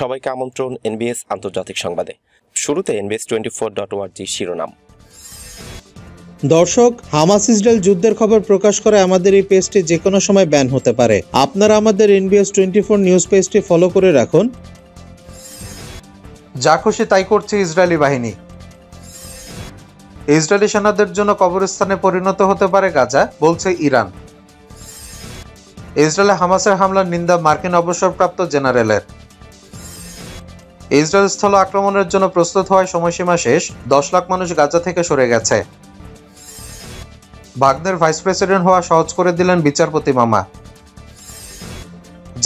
সবাইকে আমন্ত্রণ এনবিএস আন্তর্জাতিক সংবাদে শুরুতে এনবিএস টোয়েন্টি ফোর ডট ওয়ার্জি শিরোনাম দর্শক হামাস ইসরায়েল যুদ্ধের খবর প্রকাশ করে আমাদের এই পেজটি যে কোনো সময় ব্যান হতে পারে আপনারা আমাদের এনবিএস টোয়েন্টি ফোর নিউজ পেজটি ফলো করে রাখুন যা খুশি তাই করছে ইসরায়েলি বাহিনী ইসরায়েলি সেনাদের জন্য কবরস্থানে পরিণত হতে পারে গাজা বলছে ইরান ইসরায়েলে হামাসের হামলার নিন্দা মার্কিন অবসরপ্রাপ্ত জেনারেলের ইসরায়েল স্থল আক্রমণের জন্য প্রস্তুত হওয়ায় সময়সীমা শেষ দশ লাখ মানুষ গাজা থেকে সরে গেছে বাগদের ভাইস প্রেসিডেন্ট হওয়া সহজ করে দিলেন বিচারপতি মামা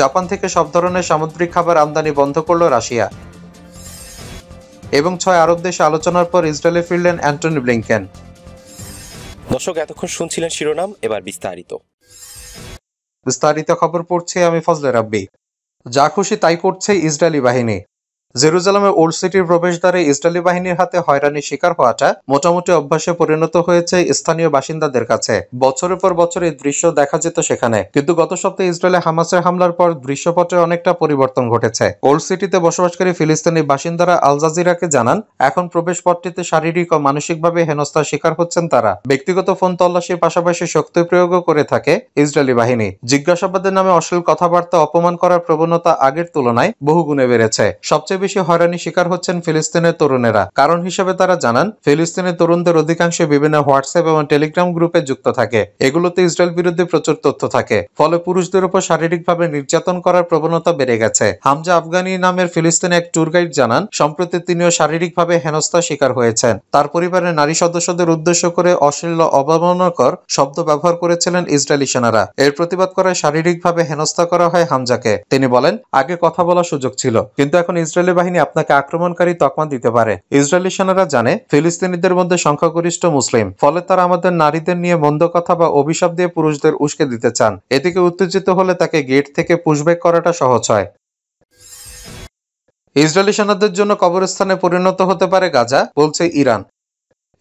জাপান থেকে সব ধরনের সামুদ্রিক খাবার আমদানি বন্ধ করল রাশিয়া এবং ছয় আরব দেশে আলোচনার পর ইসরায়েলে ফিরলেন অ্যান্টনি ব্লিংকেন দর্শক এতক্ষণ শুনছিলেন শিরোনাম এবার বিস্তারিত বিস্তারিত খবর পড়ছে আমি ফজলে রাব্বি যা খুশি তাই করছে ইসরায়েলি বাহিনী জেরুজালামের ওল্ড সিটির প্রবেশদ্বারে ইসরায়েলি বাহিনীর হাতে হয়রানি শিকার হওয়াটা মোটামুটি অভ্যাসে পরিণত হয়েছে স্থানীয় বাসিন্দাদের কাছে বছরের পর বছর এই দৃশ্য দেখা যেত সেখানে কিন্তু গত সপ্তাহে ইসরায়েলে হামাসের হামলার পর দৃশ্যপটে অনেকটা পরিবর্তন ঘটেছে ওল্ড সিটিতে বসবাসকারী ফিলিস্তিনি বাসিন্দারা আল জাজিরাকে জানান এখন প্রবেশ পথটিতে শারীরিক ও মানসিকভাবে হেনস্থার শিকার হচ্ছেন তারা ব্যক্তিগত ফোন তল্লাশির পাশাপাশি শক্তি প্রয়োগও করে থাকে ইসরায়েলি বাহিনী জিজ্ঞাসাবাদের নামে অশ্লীল কথাবার্তা অপমান করার প্রবণতা আগের তুলনায় বহুগুণে বেড়েছে সবচেয়ে বেশি হয়রানি শিকার হচ্ছেন ফিলিস্তিনের তরুণেরা কারণ হিসেবে তারা জানান ফিলিস্তিনের তরুণদের অধিকাংশ বিভিন্ন হোয়াটসঅ্যাপ এবং টেলিগ্রাম গ্রুপে যুক্ত থাকে এগুলোতে ইসরায়েল বিরুদ্ধে প্রচুর তথ্য থাকে ফলে পুরুষদের উপর শারীরিকভাবে নির্যাতন করার প্রবণতা বেড়ে গেছে হামজা আফগানি নামের ফিলিস্তিনে এক ট্যুর গাইড জানান সম্প্রতি তিনিও শারীরিকভাবে হেনস্থার শিকার হয়েছেন তার পরিবারের নারী সদস্যদের উদ্দেশ্য করে অশ্লীল অবমাননাকর শব্দ ব্যবহার করেছিলেন ইসরায়েলি সেনারা এর প্রতিবাদ করায় শারীরিকভাবে হেনস্থা করা হয় হামজাকে তিনি বলেন আগে কথা বলার সুযোগ ছিল কিন্তু এখন ইসরায়েলের ইসরায়েলি বাহিনী আপনাকে আক্রমণকারী তকমা দিতে পারে ইসরায়েলি সেনারা জানে ফিলিস্তিনিদের মধ্যে সংখ্যাগরিষ্ঠ মুসলিম ফলে তারা আমাদের নারীদের নিয়ে মন্দ কথা বা অভিশাপ দিয়ে পুরুষদের উস্কে দিতে চান এদিকে উত্তেজিত হলে তাকে গেট থেকে পুশব্যাক করাটা সহজ হয় ইসরায়েলি সেনাদের জন্য কবরস্থানে পরিণত হতে পারে গাজা বলছে ইরান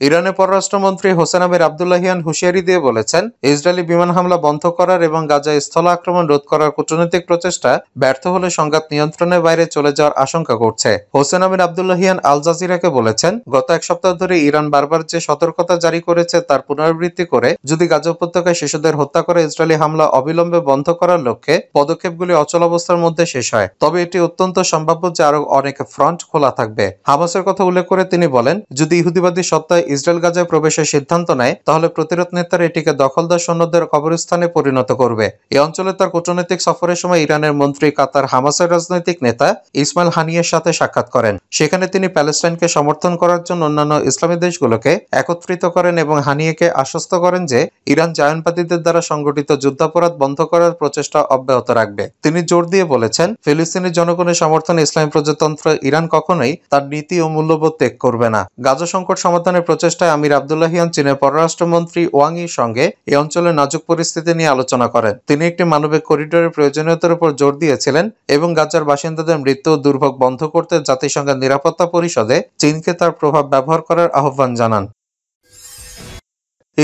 ইরানের পররাষ্ট্রমন্ত্রী হোসেন আবির আবদুল্লাহিয়ান হুঁশিয়ারি দিয়ে বলেছেন ইসরায়েলি বিমান হামলা বন্ধ করার এবং গাজায় স্থল আক্রমণ রোধ করার কূটনৈতিক প্রচেষ্টা ব্যর্থ হলে সংঘাত নিয়ন্ত্রণের বাইরে চলে যাওয়ার আশঙ্কা করছে হোসেন আবির আবদুল্লাহিয়ান আল জাজিরাকে বলেছেন গত এক সপ্তাহ ধরে ইরান বারবার যে সতর্কতা জারি করেছে তার পুনরাবৃত্তি করে যদি গাজা উপত্যকায় শিশুদের হত্যা করে ইসরায়েলি হামলা অবিলম্বে বন্ধ করার লক্ষ্যে পদক্ষেপগুলি অচল অবস্থার মধ্যে শেষ হয় তবে এটি অত্যন্ত সম্ভাব্য যে আরো অনেক ফ্রন্ট খোলা থাকবে হামাসের কথা উল্লেখ করে তিনি বলেন যদি ইহুদিবাদী সত্তায় ইসরায়েল গাজায় প্রবেশের সিদ্ধান্ত নেয় তাহলে প্রতিরোধ নেতারা এটিকে দখলদার সৈন্যদের কবরস্থানে পরিণত করবে এই অঞ্চলে তার কূটনৈতিক সফরের সময় ইরানের মন্ত্রী কাতার হামাসের রাজনৈতিক নেতা ইসমাইল হানিয়ের সাথে সাক্ষাৎ করেন সেখানে তিনি প্যালেস্টাইনকে সমর্থন করার জন্য অন্যান্য ইসলামী দেশগুলোকে একত্রিত করেন এবং হানিয়েকে আশ্বস্ত করেন যে ইরান জায়নবাদীদের দ্বারা সংগঠিত যুদ্ধাপরাধ বন্ধ করার প্রচেষ্টা অব্যাহত রাখবে তিনি জোর দিয়ে বলেছেন ফিলিস্তিনি জনগণের সমর্থন ইসলামী প্রজাতন্ত্র ইরান কখনোই তার নীতি ও মূল্যবোধ ত্যাগ করবে না গাজা সংকট সমাধানের প্রচেষ্টায় আমির আবদুল্লাহিয়ান চীনের পররাষ্ট্রমন্ত্রী ওয়াং ইর সঙ্গে এই অঞ্চলের নাজুক পরিস্থিতি নিয়ে আলোচনা করেন তিনি একটি মানবিক করিডোরের প্রয়োজনীয়তার উপর জোর দিয়েছিলেন এবং গাজার বাসিন্দাদের মৃত্যু ও দুর্ভোগ বন্ধ করতে জাতিসংঘের নিরাপত্তা পরিষদে চীনকে তার প্রভাব ব্যবহার করার আহ্বান জানান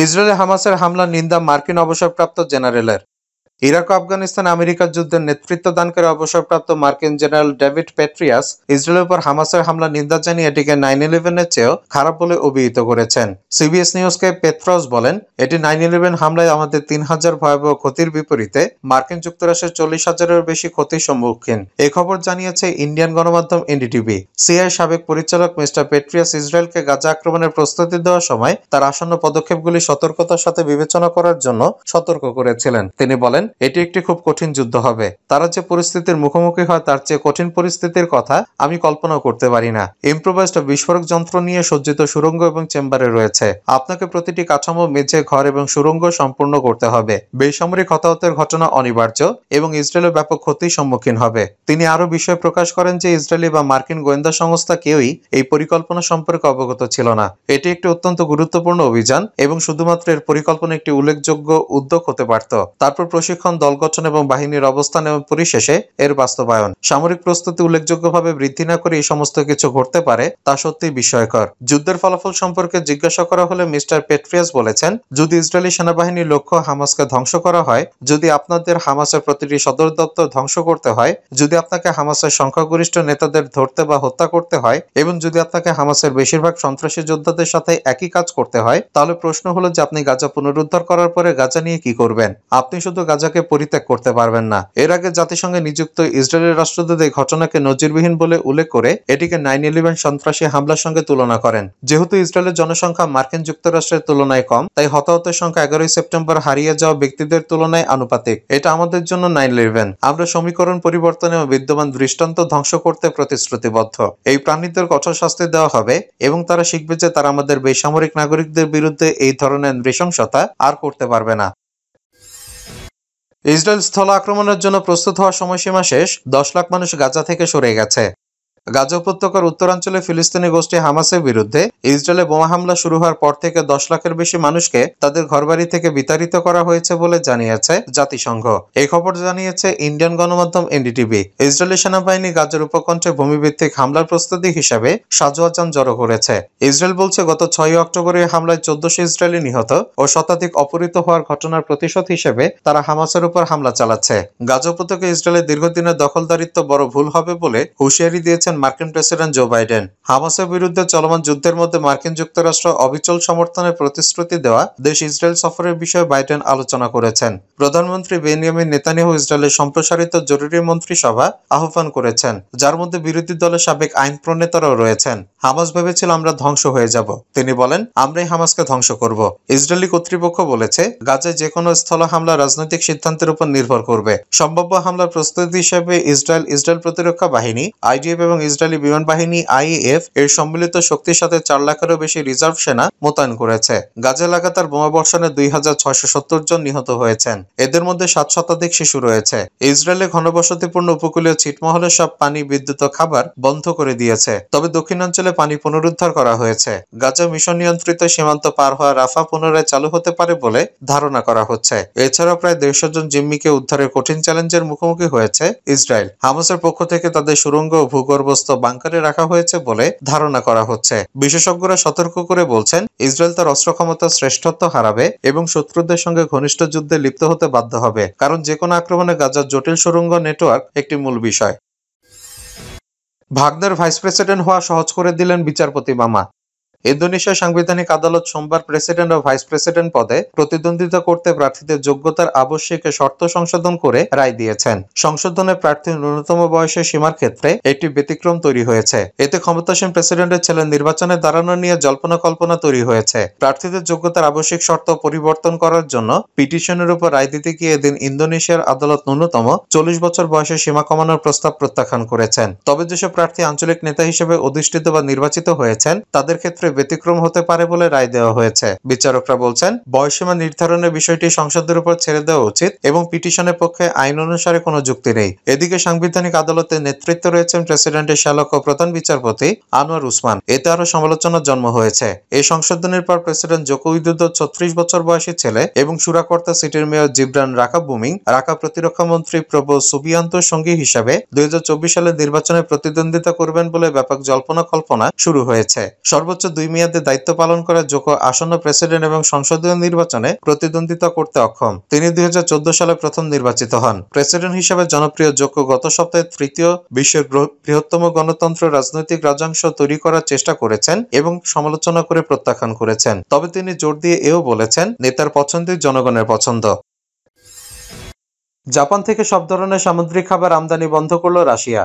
ইসরায়েলে হামাসের হামলার নিন্দা মার্কিন অবসরপ্রাপ্ত জেনারেলের ইরাক আফগানিস্তান আমেরিকার যুদ্ধের নেতৃত্ব দানকারী অবসরপ্রাপ্ত মার্কিন জেনারেল ডেভিড প্যাট্রিয়াস ইসরায়েলের উপর হামাসের হামলা নিন্দা জানিয়ে এটিকে নাইন ইলেভেনের চেয়েও খারাপ বলে অভিহিত করেছেন সিবিএস নিউজকে পেট্রস বলেন এটি নাইন ইলেভেন হামলায় আমাদের তিন হাজার ভয়াবহ ক্ষতির বিপরীতে মার্কিন যুক্তরাষ্ট্রের চল্লিশ হাজারের বেশি ক্ষতির সম্মুখীন এ খবর জানিয়েছে ইন্ডিয়ান গণমাধ্যম এনডিটিভি সিআই সাবেক পরিচালক মিস্টার পেট্রিয়াস ইসরায়েলকে গাজা আক্রমণের প্রস্তুতি দেওয়ার সময় তার আসন্ন পদক্ষেপগুলি সতর্কতার সাথে বিবেচনা করার জন্য সতর্ক করেছিলেন তিনি বলেন বলেন এটি একটি খুব কঠিন যুদ্ধ হবে তারা যে পরিস্থিতির মুখোমুখি হয় তার চেয়ে কঠিন পরিস্থিতির কথা আমি কল্পনাও করতে পারি না ইম্প্রোভাইজড বিস্ফোরক যন্ত্র নিয়ে সজ্জিত সুরঙ্গ এবং চেম্বারে রয়েছে আপনাকে প্রতিটি কাঠামো মেঝে ঘর এবং সুরঙ্গ সম্পূর্ণ করতে হবে বেসামরিক হতাহতের ঘটনা অনিবার্য এবং ইসরায়েলের ব্যাপক ক্ষতির সম্মুখীন হবে তিনি আরো বিষয় প্রকাশ করেন যে ইসরায়েলি বা মার্কিন গোয়েন্দা সংস্থা কেউই এই পরিকল্পনা সম্পর্কে অবগত ছিল না এটি একটি অত্যন্ত গুরুত্বপূর্ণ অভিযান এবং শুধুমাত্র এর পরিকল্পনা একটি উল্লেখযোগ্য উদ্যোগ হতে পারত তারপর প্রশিক্ষণ প্রশিক্ষণ দল গঠন এবং বাহিনীর অবস্থান এবং পরিশেষে এর বাস্তবায়ন সামরিক প্রস্তুতি উল্লেখযোগ্যভাবে বৃদ্ধি না করে এই সমস্ত কিছু ঘটতে পারে তা সত্যি বিস্ময়কর যুদ্ধের ফলাফল সম্পর্কে জিজ্ঞাসা করা হলে মিস্টার পেট্রিয়াস বলেছেন যদি ইসরায়েলি সেনাবাহিনীর লক্ষ্য হামাসকে ধ্বংস করা হয় যদি আপনাদের হামাসের প্রতিটি সদর দপ্তর ধ্বংস করতে হয় যদি আপনাকে হামাসের সংখ্যাগরিষ্ঠ নেতাদের ধরতে বা হত্যা করতে হয় এবং যদি আপনাকে হামাসের বেশিরভাগ সন্ত্রাসী যোদ্ধাদের সাথে একই কাজ করতে হয় তাহলে প্রশ্ন হলো যে আপনি গাজা পুনরুদ্ধার করার পরে গাজা নিয়ে কি করবেন আপনি শুধু গাজা গাজাকে পরিত্যাগ করতে পারবেন না এর আগে জাতিসংঘে নিযুক্ত ইসরায়েলের রাষ্ট্রদূত এই ঘটনাকে নজিরবিহীন বলে উল্লেখ করে এটিকে নাইন ইলেভেন সন্ত্রাসী হামলার সঙ্গে তুলনা করেন যেহেতু ইসরায়েলের জনসংখ্যা মার্কিন যুক্তরাষ্ট্রের তুলনায় কম তাই হতাহতের সংখ্যা এগারোই সেপ্টেম্বর হারিয়ে যাওয়া ব্যক্তিদের তুলনায় আনুপাতিক এটা আমাদের জন্য নাইন ইলেভেন আমরা সমীকরণ পরিবর্তনে ও বিদ্যমান দৃষ্টান্ত ধ্বংস করতে প্রতিশ্রুতিবদ্ধ এই প্রাণীদের কঠোর শাস্তি দেওয়া হবে এবং তারা শিখবে যে তারা আমাদের বেসামরিক নাগরিকদের বিরুদ্ধে এই ধরনের নৃশংসতা আর করতে পারবে না ইসরায়েল স্থল আক্রমণের জন্য প্রস্তুত হওয়ার সময়সীমা শেষ দশ লাখ মানুষ গাজা থেকে সরে গেছে গাজা উপত্যকার উত্তরাঞ্চলে ফিলিস্তিনি গোষ্ঠী হামাসের বিরুদ্ধে ইসরায়েলে বোমা হামলা শুরু হওয়ার পর থেকে দশ লাখের বেশি মানুষকে তাদের ঘরবাড়ি থেকে বিতাড়িত করা হয়েছে বলে জানিয়েছে জাতিসংঘ এই খবর জানিয়েছে ইন্ডিয়ান গণমাধ্যম এনডিটিভি ইসরায়েলি সেনাবাহিনী গাজার উপকণ্ঠে ভূমিভিত্তিক হামলার প্রস্তুতি হিসাবে সাজোয়াজান জড়ো করেছে ইসরায়েল বলছে গত ছয় অক্টোবরে হামলায় চোদ্দশো ইসরায়েলি নিহত ও শতাধিক অপহৃত হওয়ার ঘটনার প্রতিশোধ হিসেবে তারা হামাসের উপর হামলা চালাচ্ছে গাজা উপত্যকা ইসরায়েলের দীর্ঘদিনের দখলদারিত্ব বড় ভুল হবে বলে হুঁশিয়ারি দিয়েছেন মার্কিন প্রেসিডেন্ট জো বাইডেন হামাসের বিরুদ্ধে চলমান যুদ্ধের মধ্যে মার্কিন যুক্তরাষ্ট্র অবিচল সমর্থনের প্রতিশ্রুতি দেওয়া দেশ ইসরায়েল সফরের বিষয়ে বাইডেন আলোচনা করেছেন প্রধানমন্ত্রী বেনিয়ামিন নেতানিয়াহু ইসরায়েলের সম্প্রসারিত জরুরি মন্ত্রী সভা আহ্বান করেছেন যার মধ্যে বিরোধী দলের সাবেক আইন প্রণেতারাও রয়েছেন হামাস ভেবেছিল আমরা ধ্বংস হয়ে যাব তিনি বলেন আমরাই হামাসকে ধ্বংস করব ইসরায়েলি কর্তৃপক্ষ বলেছে গাজে যে কোনো স্থল হামলা রাজনৈতিক সিদ্ধান্তের উপর নির্ভর করবে সম্ভাব্য হামলার প্রস্তুতি হিসেবে ইসরায়েল ইসরায়েল প্রতিরক্ষা বাহিনী আইডিএফ এবং ইসরায়েলি বিমান বাহিনী আইএফ এর সম্মিলিত শক্তির সাথে চার লাখেরও বেশি রিজার্ভ সেনা মোতায়েন করেছে গাজে লাগাতার বোমা বর্ষণে দুই জন নিহত হয়েছেন এদের মধ্যে সাত শতাধিক শিশু রয়েছে ইসরায়েলে ঘনবসতিপূর্ণ উপকূলীয় ছিটমহলে সব পানি বিদ্যুৎ খাবার বন্ধ করে দিয়েছে তবে দক্ষিণাঞ্চলে পানি পুনরুদ্ধার করা হয়েছে গাজা মিশন নিয়ন্ত্রিত সীমান্ত পার হওয়া রাফা পুনরায় চালু হতে পারে বলে ধারণা করা হচ্ছে এছাড়া প্রায় দেড়শো জন জিম্মিকে উদ্ধারের কঠিন চ্যালেঞ্জের মুখোমুখি হয়েছে ইসরায়েল হামাসের পক্ষ থেকে তাদের সুরঙ্গ ও ভূগর্ভ বন্দোবস্ত বাংকারে রাখা হয়েছে বলে ধারণা করা হচ্ছে বিশেষজ্ঞরা সতর্ক করে বলছেন ইসরায়েল তার অস্ত্র ক্ষমতা শ্রেষ্ঠত্ব হারাবে এবং শত্রুদের সঙ্গে ঘনিষ্ঠ যুদ্ধে লিপ্ত হতে বাধ্য হবে কারণ যে কোনো আক্রমণে গাজার জটিল সুরঙ্গ নেটওয়ার্ক একটি মূল বিষয় ভাগদার ভাইস প্রেসিডেন্ট হওয়া সহজ করে দিলেন বিচারপতি মামা ইন্দোনেশিয়া সাংবিধানিক আদালত সোমবার প্রেসিডেন্ট ও ভাইস প্রেসিডেন্ট পদে প্রতিদ্বন্দ্বিতা করতে প্রার্থীদের যোগ্যতার আবশ্যিক শর্ত সংশোধন করে রায় দিয়েছেন সংশোধনে প্রার্থী ন্যূনতম বয়সের সীমার ক্ষেত্রে একটি ব্যতিক্রম তৈরি হয়েছে এতে ক্ষমতাসীন প্রেসিডেন্টের ছেলে নির্বাচনে দাঁড়ানো নিয়ে জল্পনা কল্পনা তৈরি হয়েছে প্রার্থীদের যোগ্যতার আবশ্যিক শর্ত পরিবর্তন করার জন্য পিটিশনের উপর রায় দিতে গিয়ে এদিন ইন্দোনেশিয়ার আদালত ন্যূনতম চল্লিশ বছর বয়সের সীমা কমানোর প্রস্তাব প্রত্যাখ্যান করেছেন তবে যেসব প্রার্থী আঞ্চলিক নেতা হিসেবে অধিষ্ঠিত বা নির্বাচিত হয়েছেন তাদের ক্ষেত্রে ব্যতিক্রম হতে পারে বলে রায় দেওয়া হয়েছে বিচারকরা বলছেন বয়সীমা নির্ধারণের বিষয়টি সংসদের উপর ছেড়ে দেওয়া উচিত এবং পিটিশনের পক্ষে আইন অনুসারে কোনো যুক্তি নেই এদিকে সাংবিধানিক আদালতের নেতৃত্ব রয়েছেন প্রেসিডেন্টের শ্যালক ও প্রধান বিচারপতি আনোয়ার উসমান এতে আরো সমালোচনার জন্ম হয়েছে এই সংশোধনের পর প্রেসিডেন্ট জোকো উইদুদ্দ ছত্রিশ বছর বয়সী ছেলে এবং সুরাকর্তা সিটির মেয়র জিব্রান রাকা বুমিং রাকা প্রতিরক্ষা মন্ত্রী প্রভু সুবিয়ান্ত সঙ্গী হিসাবে দুই সালে নির্বাচনে প্রতিদ্বন্দ্বিতা করবেন বলে ব্যাপক জল্পনা কল্পনা শুরু হয়েছে সর্বোচ্চ দুই মেয়াদে দায়িত্ব পালন করার যোগ্য আসন্ন প্রেসিডেন্ট এবং সংসদীয় নির্বাচনে প্রতিদ্বন্দ্বিতা করতে অক্ষম তিনি দুই সালে প্রথম নির্বাচিত হন প্রেসিডেন্ট হিসেবে জনপ্রিয় যোগ্য গত সপ্তাহে তৃতীয় বিশ্বের বৃহত্তম গণতন্ত্র রাজনৈতিক রাজাংশ তৈরি করার চেষ্টা করেছেন এবং সমালোচনা করে প্রত্যাখ্যান করেছেন তবে তিনি জোর দিয়ে এও বলেছেন নেতার পছন্দই জনগণের পছন্দ জাপান থেকে সব ধরনের সামুদ্রিক খাবার আমদানি বন্ধ করল রাশিয়া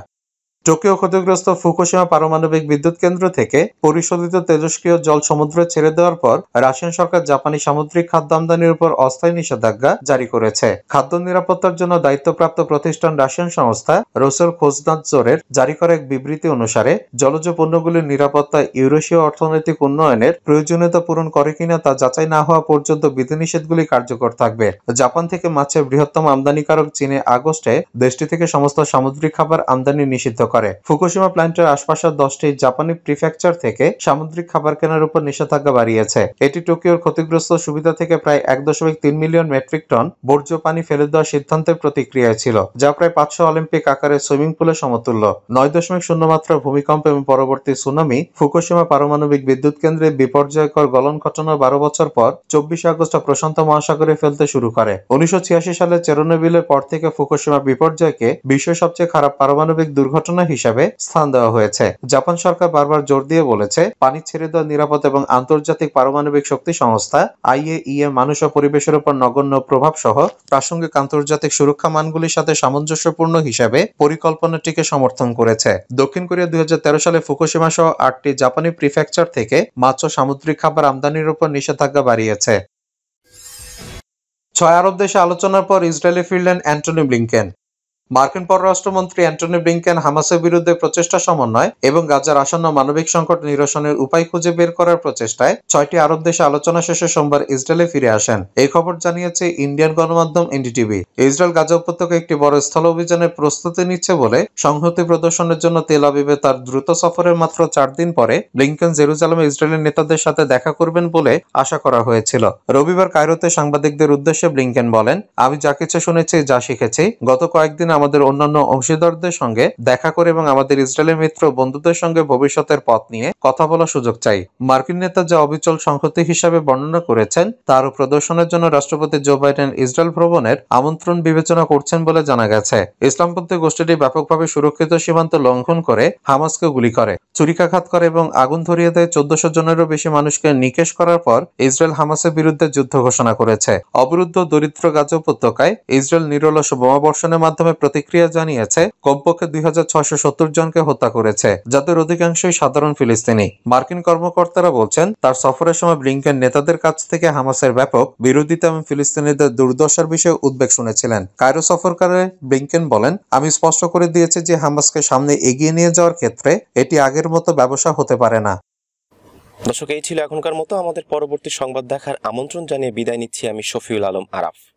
টোকিও ক্ষতিগ্রস্ত ফুকুশিমা পারমাণবিক বিদ্যুৎ কেন্দ্র থেকে পরিশোধিত তেজস্ক্রিয় জল সমুদ্রে ছেড়ে দেওয়ার পর রাশিয়ান সরকার জাপানি সামুদ্রিক খাদ্য আমদানির উপর অস্থায়ী নিষেধাজ্ঞা জারি করেছে খাদ্য নিরাপত্তার জন্য দায়িত্বপ্রাপ্ত প্রতিষ্ঠান রাশিয়ান সংস্থা রোসেল খোজনাথ জোরের জারি করা এক বিবৃতি অনুসারে জলজ পণ্যগুলির নিরাপত্তা ইউরোশীয় অর্থনৈতিক উন্নয়নের প্রয়োজনীয়তা পূরণ করে কিনা তা যাচাই না হওয়া পর্যন্ত বিধিনিষেধগুলি কার্যকর থাকবে জাপান থেকে মাছের বৃহত্তম আমদানিকারক চীনে আগস্টে দেশটি থেকে সমস্ত সামুদ্রিক খাবার আমদানি নিষিদ্ধ করে ফুকুশিমা প্ল্যান্টের আশপাশের দশটি জাপানি প্রিফেকচার থেকে সামুদ্রিক খাবার কেনার উপর নিষেধাজ্ঞা বাড়িয়েছে এটি টোকিওর ক্ষতিগ্রস্ত সুবিধা থেকে প্রায় এক দশমিক তিন মিলিয়ন মেট্রিক টন বর্জ্য পানি ফেলে দেওয়ার সিদ্ধান্তের প্রতিক্রিয়া ছিল যা প্রায় পাঁচশো অলিম্পিক আকারে সুইমিং পুলের সমতুল্য নয় দশমিক শূন্য মাত্রা ভূমিকম্প এবং পরবর্তী সুনামি ফুকুশিমা পারমাণবিক বিদ্যুৎ কেন্দ্রে বিপর্যয়কর গলন ঘটনার বারো বছর পর চব্বিশে আগস্ট প্রশান্ত মহাসাগরে ফেলতে শুরু করে উনিশশো সালে চেরোনোবিলের পর থেকে ফুকুশিমা বিপর্যয়কে বিশ্বের সবচেয়ে খারাপ পারমাণবিক দুর্ঘটনা সম্ভাবনা হিসাবে স্থান দেওয়া হয়েছে জাপান সরকার বারবার জোর দিয়ে বলেছে পানি ছেড়ে দেওয়া নিরাপদ এবং আন্তর্জাতিক পারমাণবিক শক্তি সংস্থা আইএইএ মানুষ ও পরিবেশের উপর নগণ্য প্রভাব সহ প্রাসঙ্গিক আন্তর্জাতিক সুরক্ষা মানগুলির সাথে সামঞ্জস্যপূর্ণ হিসাবে পরিকল্পনাটিকে সমর্থন করেছে দক্ষিণ কোরিয়া দুই সালে ফুকুশিমা সহ আটটি জাপানি প্রিফেকচার থেকে মাছ ও সামুদ্রিক খাবার আমদানির উপর নিষেধাজ্ঞা বাড়িয়েছে ছয় আরব দেশে আলোচনার পর ইসরায়েলে ফিরলেন অ্যান্টনি ব্লিংকেন মার্কিন পররাষ্ট্রমন্ত্রী অ্যান্টনি ব্রিঙ্কেন হামাসের বিরুদ্ধে প্রচেষ্টা সমন্বয় এবং গাজার আসন্ন মানবিক সংকট নিরসনের উপায় খুঁজে বের করার প্রচেষ্টায় ছয়টি আরব দেশে আলোচনা শেষে সোমবার ইসরায়েলে ফিরে আসেন এই খবর জানিয়েছে ইন্ডিয়ান গণমাধ্যম এনডিটিভি ইসরায়েল গাজা উপত্যকা একটি বড় স্থল অভিযানের প্রস্তুতি নিচ্ছে বলে সংহতি প্রদর্শনের জন্য তেল আবিবে তার দ্রুত সফরের মাত্র চার দিন পরে ব্রিঙ্কেন জেরুজালামে ইসরায়েলের নেতাদের সাথে দেখা করবেন বলে আশা করা হয়েছিল রবিবার কায়রোতে সাংবাদিকদের উদ্দেশ্যে ব্লিংকেন বলেন আমি যা কিছু শুনেছি যা শিখেছি গত কয়েকদিন আমাদের অন্যান্য অংশীদারদের সঙ্গে দেখা করে এবং আমাদের ইসরায়েলের মিত্র বন্ধুদের সঙ্গে ভবিষ্যতের পথ নিয়ে কথা বলার সুযোগ চাই মার্কিন নেতা যা অবিচল সংহতি হিসাবে বর্ণনা করেছেন তারও প্রদর্শনের জন্য রাষ্ট্রপতি জো বাইডেন ইসরায়েল ভ্রমণের আমন্ত্রণ বিবেচনা করছেন বলে জানা গেছে ইসলামপন্থী গোষ্ঠীটি ব্যাপকভাবে সুরক্ষিত সীমান্ত লঙ্ঘন করে হামাসকে গুলি করে চুরিকাঘাত করে এবং আগুন ধরিয়ে দেয় চোদ্দশো জনেরও বেশি মানুষকে নিকেশ করার পর ইসরায়েল হামাসের বিরুদ্ধে যুদ্ধ ঘোষণা করেছে অবরুদ্ধ দরিদ্র গাজ উপত্যকায় ইসরায়েল নিরলস বোমাবর্ষণের মাধ্যমে প্রতিক্রিয়া জানিয়েছে কমপক্ষে দুই জনকে হত্যা করেছে যাদের অধিকাংশই সাধারণ ফিলিস্তিনি মার্কিন কর্মকর্তারা বলছেন তার সফরের সময় ব্লিংকেন নেতাদের কাছ থেকে হামাসের ব্যাপক বিরোধিতা এবং ফিলিস্তিনিদের দুর্দশার বিষয়ে উদ্বেগ শুনেছিলেন কায়রো সফরকারে ব্লিংকেন বলেন আমি স্পষ্ট করে দিয়েছি যে হামাসকে সামনে এগিয়ে নিয়ে যাওয়ার ক্ষেত্রে এটি আগের মতো ব্যবসা হতে পারে না দর্শক এই ছিল এখনকার মতো আমাদের পরবর্তী সংবাদ দেখার আমন্ত্রণ জানিয়ে বিদায় নিচ্ছি আমি শফিউল আলম আরাফ